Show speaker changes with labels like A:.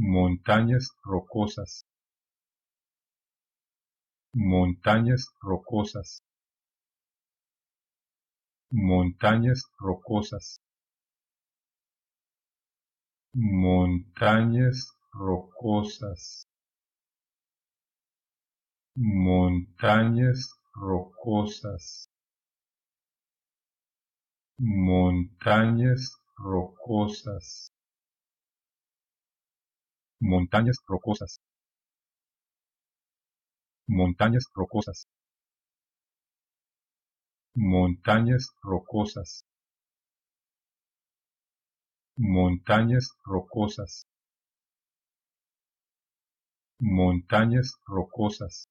A: Montañas rocosas. Montañas rocosas. Montañas rocosas. Montañas rocosas. Montañas rocosas. Montañas rocosas. Montañas rocosas. Montañas rocosas. Montañas rocosas. Montañas rocosas. Montañas rocosas.